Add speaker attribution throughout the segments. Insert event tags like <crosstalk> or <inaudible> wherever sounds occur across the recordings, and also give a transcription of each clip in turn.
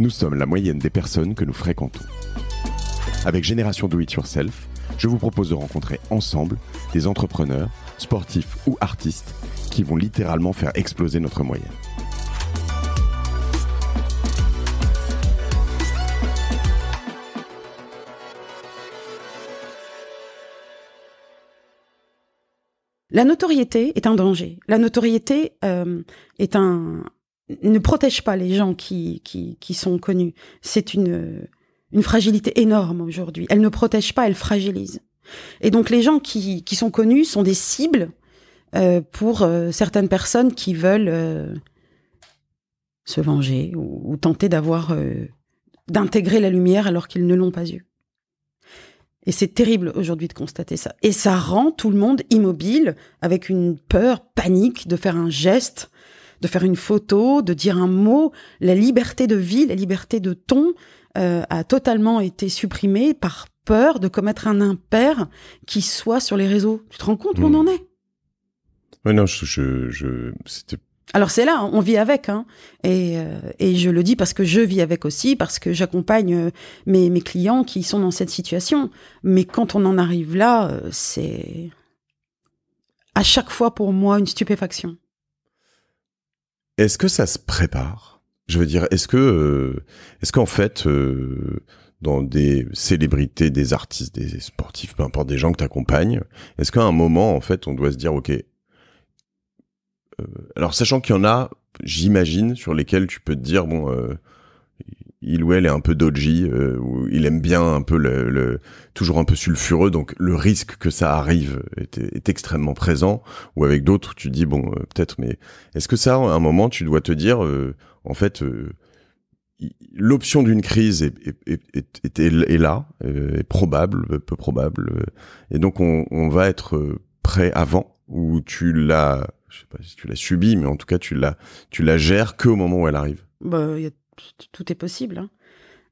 Speaker 1: nous sommes la moyenne des personnes que nous fréquentons. Avec Génération Do It Yourself, je vous propose de rencontrer ensemble des entrepreneurs, sportifs ou artistes qui vont littéralement faire exploser notre moyenne.
Speaker 2: La notoriété est un danger. La notoriété euh, est un, ne protège pas les gens qui, qui, qui sont connus. C'est une, fragilité énorme aujourd'hui. Elle ne protège pas, elle fragilise. Et donc les gens qui, qui sont connus sont des cibles euh, pour euh, certaines personnes qui veulent euh, se venger ou, tenter d'avoir d'intégrer la lumière alors qu'ils ne l'ont pas eu. Et c'est terrible aujourd'hui de constater ça. Et ça rend tout le monde immobile avec une peur, panique de faire un geste de faire une photo, de dire un mot. La liberté de vie, la liberté de ton euh, a totalement été supprimée par peur de commettre un impair qui soit sur les réseaux. Tu te
Speaker 1: rends compte où on hmm. en est non, je, je, c'était
Speaker 2: alors c'est là, hein, on vit avec, hein. et, euh, et, je le dis parce que je vis avec aussi, parce que j'accompagne euh, mes, mes, clients qui sont dans cette situation. Mais quand on en arrive là, c'est à chaque fois pour moi une stupéfaction.
Speaker 1: Est-ce que ça se prépare Je veux dire, est-ce que, euh, est-ce qu'en fait, euh, dans des célébrités, des artistes, des sportifs, peu importe, des gens que tu accompagnes, est-ce qu'à un moment, en fait, on doit se dire, ok, euh, alors sachant qu'il y en a, j'imagine, sur lesquels tu peux te dire, bon, il ou elle est un peu dodgy, euh, il aime bien un peu le, toujours un peu sulfureux, donc le risque que ça arrive est, extrêmement présent. Ou avec d'autres, tu dis bon, euh, peut-être, mais est-ce que ça, à un moment, tu dois te dire, euh, en fait, l'option d'une crise est, est, là, est probable, peu probable, et donc on, va être prêt avant, ou tu l'as, je sais pas si tu l'as subi, mais en tout cas tu la, tu la gères que au moment où elle arrive. Bah, il y a tout est possible.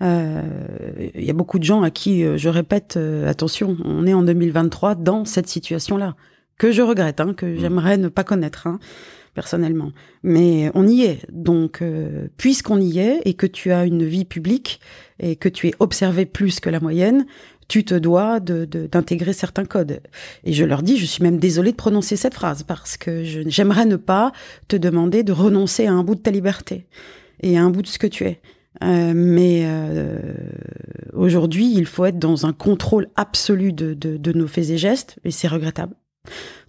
Speaker 2: Il hein. euh, y a beaucoup de gens à qui euh, je répète euh, attention, on est en 2023 dans cette situation-là que je regrette, hein, que mmh. j'aimerais ne pas connaître hein, personnellement. Mais on y est. Donc, puisqu'on y est et que tu as une vie publique et que tu es observé plus que la moyenne, tu te dois d'intégrer certains codes. Et je leur dis, je suis même désolée de prononcer cette phrase parce que j'aimerais ne pas te demander de renoncer à un bout de ta liberté et un bout de ce que tu es. Euh, mais euh, aujourd'hui, il faut être dans un contrôle absolu de, de nos faits et gestes, et c'est regrettable.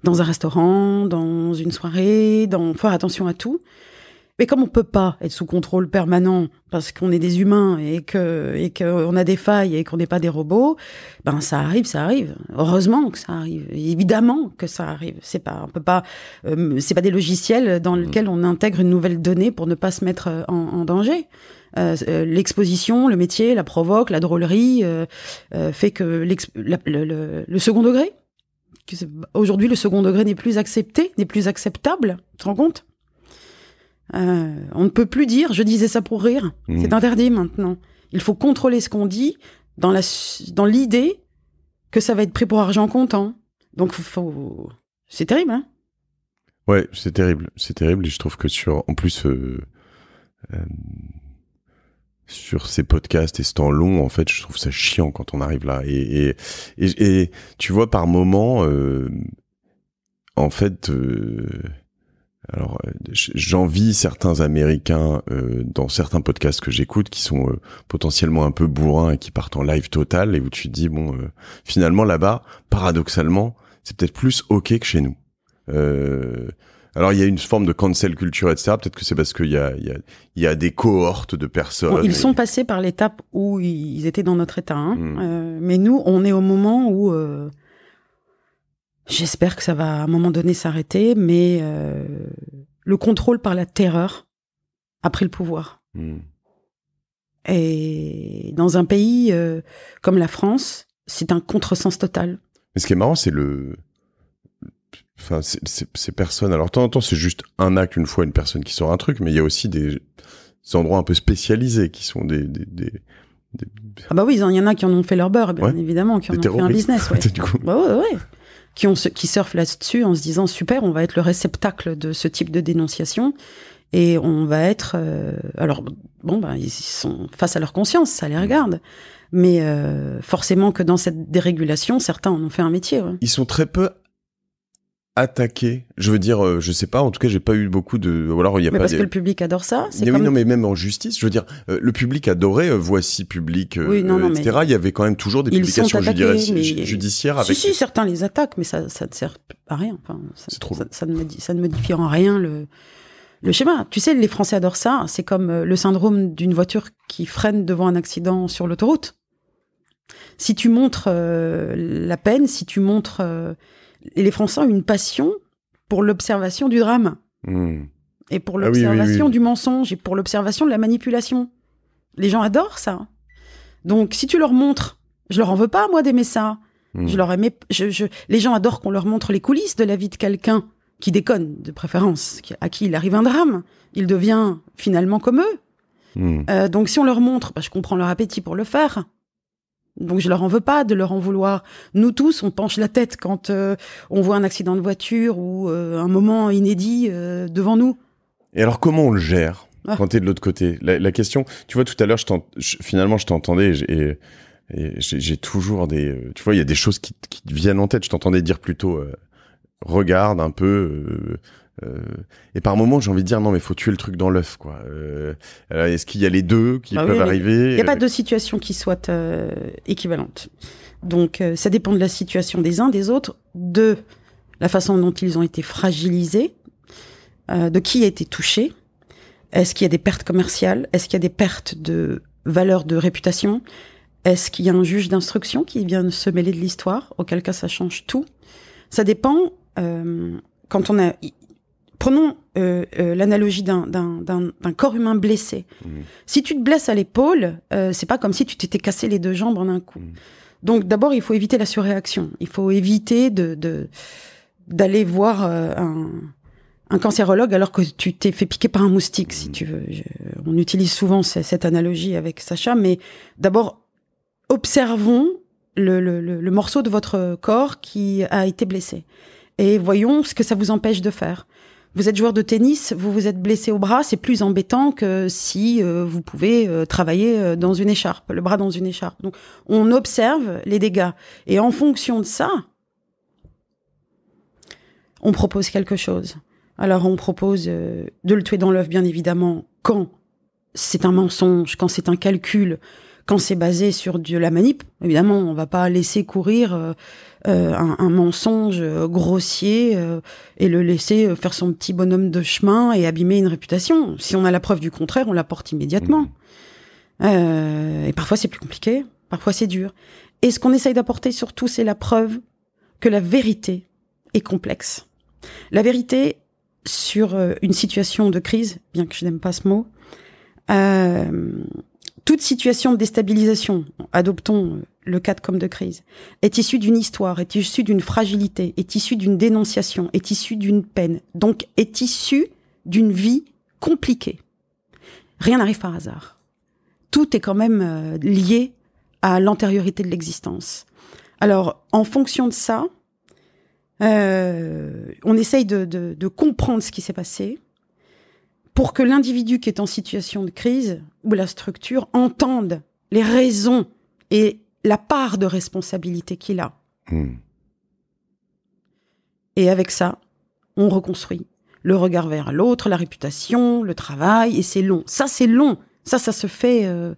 Speaker 2: Dans un restaurant, dans une soirée, dans faire attention à tout. Mais comme on peut pas être sous contrôle permanent parce qu'on est des humains et que et qu'on a des failles et qu'on n'est pas des robots, ben ça arrive, ça arrive. Heureusement que ça arrive. Évidemment que ça arrive. C'est pas on peut pas euh, c'est pas des logiciels dans mmh. lesquels on intègre une nouvelle donnée pour ne pas se mettre euh, en, danger. Euh, euh, l'exposition, le métier, la provoque, la drôlerie fait que le, le, le second degré. Aujourd'hui, le second degré n'est plus accepté, n'est plus acceptable. Tu te rends compte euh, on ne peut plus dire, je disais ça pour rire. Mmh. C'est interdit maintenant. Il faut contrôler ce qu'on dit dans la dans l'idée que ça va être pris pour argent comptant. Donc faut... c'est terrible. Hein
Speaker 1: ouais, c'est terrible, c'est terrible. Et je trouve que sur en plus euh, euh, sur ces podcasts et ce temps long, en fait, je trouve ça chiant quand on arrive là. Et tu vois par moment, en fait alors euh, j'envie certains Américains euh, dans certains podcasts que j'écoute qui sont euh, potentiellement un peu bourrins et qui partent en live total et où tu te dis bon finalement là-bas paradoxalement c'est peut-être plus ok que chez nous. alors il y a une forme de cancel culture etc. Peut-être que c'est parce qu'il y a, y, a, y a des cohortes de personnes. ils sont
Speaker 2: passés par l'étape où ils étaient dans notre état, hein. mmh. mais nous on est au moment où J'espère que ça va à un moment donné s'arrêter, mais euh, le contrôle par la terreur a pris le pouvoir. Hmm. Et dans un pays euh, comme la France, c'est un contresens total.
Speaker 1: Mais ce qui est marrant, c'est le. Enfin, ces personnes. Alors, de temps en temps, c'est juste un acte, une fois, une personne qui sort un truc, mais il y a aussi des, endroits un peu spécialisés qui sont des. des,
Speaker 2: ah, bah oui, il y en a qui en ont fait leur beurre, bien évidemment, qui en ont fait un business. <laughs> Bah ouais, ouais qui, ont, qui surfent là-dessus en se disant super, on va être le réceptacle de ce type de dénonciation et on va être. Euh, alors bon, ben ils sont face à leur conscience, ça les mm. regarde. Mais euh, forcément que dans cette dérégulation, certains en ont fait un métier. Ils
Speaker 1: sont très peu attaqué. Je veux dire, euh, je sais pas. En tout cas, j'ai pas eu beaucoup de. Voilà, il y a Parce que le
Speaker 2: public adore ça. Mais non, mais
Speaker 1: même en justice, je veux dire, euh, le public adorait euh, voici public, etc. Il y avait quand même toujours des publications judiciaires avec. Si, si,
Speaker 2: certains les attaquent, mais ça, ne sert à rien. Enfin, ça, trop ça, ne modifie, en rien le. Le schéma, tu sais, les Français adorent ça. C'est comme le syndrome d'une voiture qui freine devant un accident sur l'autoroute. Si tu montres la peine, si tu montres les Français ont une passion pour l'observation du drame. Hmm. Et pour ah l'observation du mensonge et pour l'observation de la manipulation. Les gens adorent ça. Donc, si tu leur montres, je leur en veux pas, moi, d'aimer ça. Hmm. Je leur aimais, je, les gens adorent qu'on leur montre les coulisses de la vie de quelqu'un qui déconne, de préférence, à qui il arrive un drame. Il devient finalement comme eux. Hmm. Euh, donc, si on leur montre, bah, je comprends leur appétit pour le faire. Donc je leur en veux pas de leur en vouloir. Nous tous, on penche la tête quand euh, on voit un accident de voiture ou euh, un moment inédit euh, devant nous.
Speaker 1: Et alors comment on le gère ah. quand tu es de l'autre côté la, question, tu vois, tout à l'heure, finalement, je t'entendais et, j'ai toujours des... Tu vois, il y a des choses qui, viennent en tête. Je t'entendais dire plutôt, regarde un peu, euh, et par moment, j'ai envie de dire non, mais faut tuer le truc dans l'œuf, quoi. Euh, est-ce qu'il y a les deux qui ah peuvent arriver Il n'y a pas euh, deux
Speaker 2: situations qui soient équivalentes. Donc, ça dépend de la situation des uns, des autres, de la façon dont ils ont été fragilisés, de qui a été touché. Est-ce qu'il y a des pertes commerciales Est-ce qu'il y a des pertes de valeur de réputation Est-ce qu'il y a un juge d'instruction qui vient se mêler de l'histoire Auquel cas, ça change tout. Ça dépend. quand on a, prenons euh, euh, l'analogie d'un corps humain blessé. Mmh. Si tu te blesses à l'épaule, euh, c'est pas comme si tu t'étais cassé les deux jambes en un coup. Mmh. Donc d'abord, il faut éviter la surréaction. Il faut éviter de d'aller voir euh, un, cancérologue alors que tu t'es fait piquer par un moustique, si mmh. tu veux. on utilise souvent cette analogie avec Sacha, mais d'abord, observons le morceau de votre corps qui a été blessé et voyons ce que ça vous empêche de faire. Vous êtes joueur de tennis, vous vous êtes blessé au bras, c'est plus embêtant que si euh, vous pouvez euh, travailler euh, dans une écharpe, le bras dans une écharpe. Donc on observe les dégâts et en fonction de ça, on propose quelque chose. Alors on propose de le tuer dans l'œuf, bien évidemment, quand c'est un mensonge, quand c'est un calcul, quand c'est basé sur de la manip, évidemment, on va pas laisser courir euh, euh, un, mensonge euh, grossier et le laisser faire son petit bonhomme de chemin et abîmer une réputation. Si on a la preuve du contraire, on la porte immédiatement. Mmh. et parfois c'est plus compliqué, parfois c'est dur. Et ce qu'on essaye d'apporter surtout, c'est la preuve que la vérité est complexe. La vérité sur une situation de crise, bien que je n'aime pas ce mot, euh, toute situation de déstabilisation, adoptons euh, le cadre comme de crise, est issue d'une histoire, est issue d'une fragilité, est issue d'une dénonciation, est issue d'une peine, donc est issue d'une vie compliquée. Rien n'arrive par hasard. Tout est quand même euh, lié à l'antériorité de l'existence. Alors, en fonction de ça, euh, on essaye de comprendre ce qui s'est passé, pour que l'individu qui est en situation de crise ou la structure entende les raisons et la part de responsabilité qu'il a. Hmm. Et avec ça, on reconstruit le regard vers l'autre, la réputation, le travail, et c'est long. Ça, c'est long. Ça, ça se fait. Euh,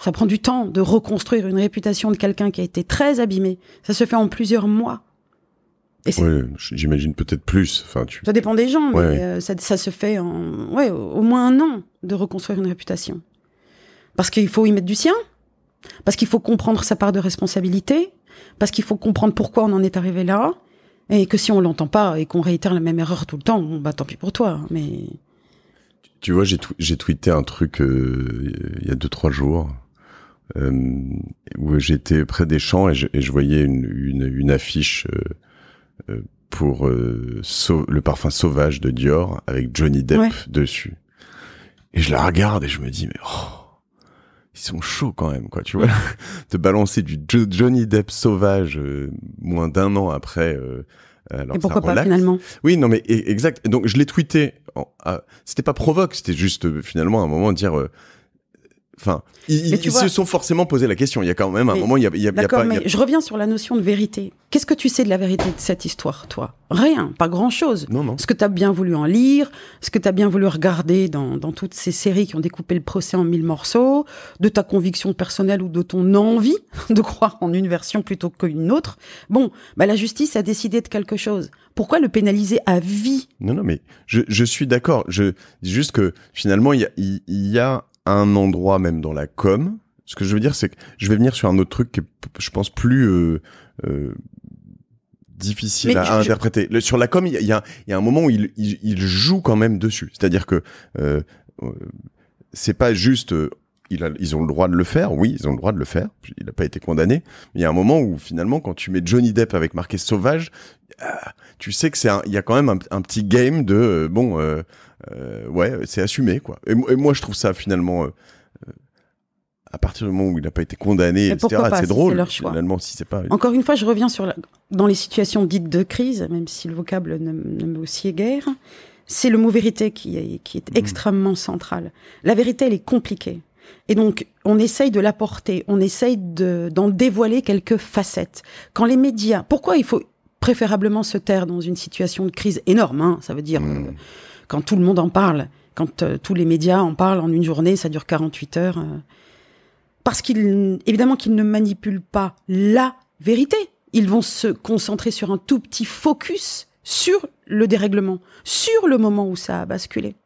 Speaker 2: ça prend du temps de reconstruire une réputation de quelqu'un qui a été très abîmé. Ça se fait en plusieurs mois
Speaker 1: j'imagine peut-être plus. Enfin, tu...
Speaker 2: Ça dépend des gens, mais euh, ça, se fait en, ouais, au moins un an de reconstruire une réputation. Parce qu'il faut y mettre du sien, parce qu'il faut comprendre sa part de responsabilité, parce qu'il faut comprendre pourquoi on en est arrivé là, et que si on l'entend pas et qu'on réitère la même erreur tout le temps, bah tant pis pour toi. Hein, mais
Speaker 1: tu vois, j'ai j'ai tweeté un truc euh, il y a deux trois jours. Euh, où j'étais près des champs et je, voyais une, une, affiche euh, pour euh, le parfum sauvage de Dior avec Johnny Depp dessus. Et je la regarde et je me dis, mais oh, ils sont chauds quand même, quoi, tu vois. <laughs> de balancer du Johnny Depp sauvage euh, moins d'un an après. alors et pourquoi pas finalement Oui, non, mais e-, exact. Donc je l'ai tweeté. Ah, c'était pas provoque, c'était juste finalement un moment dire Enfin, ils, se sont forcément posé la question. Il y a quand même un moment, il y a, il y Mais je
Speaker 2: reviens sur la notion de vérité. Qu'est-ce que tu sais de la vérité de cette histoire, toi Rien, pas grand-chose. Non, Ce que tu as bien voulu en lire, ce que tu as bien voulu regarder dans, toutes ces séries qui ont découpé le procès en mille morceaux, de ta conviction personnelle ou de ton envie <laughs> de croire en une version plutôt qu'une autre. Bon, bah, la justice a décidé de quelque chose. Pourquoi le pénaliser à vie
Speaker 1: Non, non, mais je, suis d'accord. Je dis juste que finalement, il y a un endroit même dans la com. Ce que je veux dire, c'est que je vais venir sur un autre truc qui est, je pense, plus euh, euh, difficile à, interpréter. sur la com, il y, a, un moment où il, joue quand même dessus. C'est-à-dire que euh, c'est pas juste ils ont le droit de le faire. Oui, ils ont le droit de le faire. Il n'a pas été condamné. Mais il y a un moment où finalement, quand tu mets Johnny Depp avec marqué sauvage, ah, tu sais que c'est il y a quand même un, petit game de euh, bon, euh, euh, ouais, c'est assumé quoi. Et, moi, je trouve ça finalement. à partir du moment où il n'a pas été condamné, etc., c'est drôle. Finalement, si c'est pas. Encore
Speaker 2: une fois, je reviens sur dans les situations dites de crise, même si le vocable ne, me aussi guère c'est le mot vérité qui est, qui est mmh. extrêmement central. La vérité, elle est compliquée. Et donc, on essaye de l'apporter, on essaye d'en dévoiler quelques facettes. Quand les médias, pourquoi il faut préférablement se taire dans une situation de crise énorme hein, Ça veut dire mmh. euh, quand tout le monde en parle, quand euh, tous les médias en parlent en une journée, ça dure 48 heures. Euh, parce qu'ils, évidemment, qu'ils ne manipulent pas la vérité. Ils vont se concentrer sur un tout petit focus sur le dérèglement, sur le moment où ça a basculé.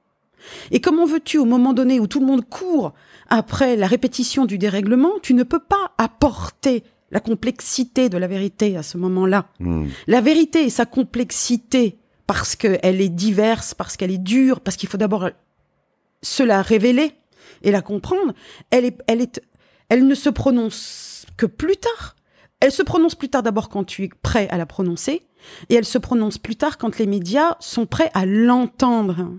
Speaker 2: Et comment veux-tu, au moment donné où tout le monde court après la répétition du dérèglement, tu ne peux pas apporter la complexité de la vérité à ce moment-là. Hmm. La vérité et sa complexité, parce qu'elle est diverse, parce qu'elle est dure, parce qu'il faut d'abord se la révéler et la comprendre, elle ne se prononce que plus tard. Elle se prononce plus tard d'abord quand tu es prêt à la prononcer, et elle se prononce plus tard quand les médias sont prêts à l'entendre.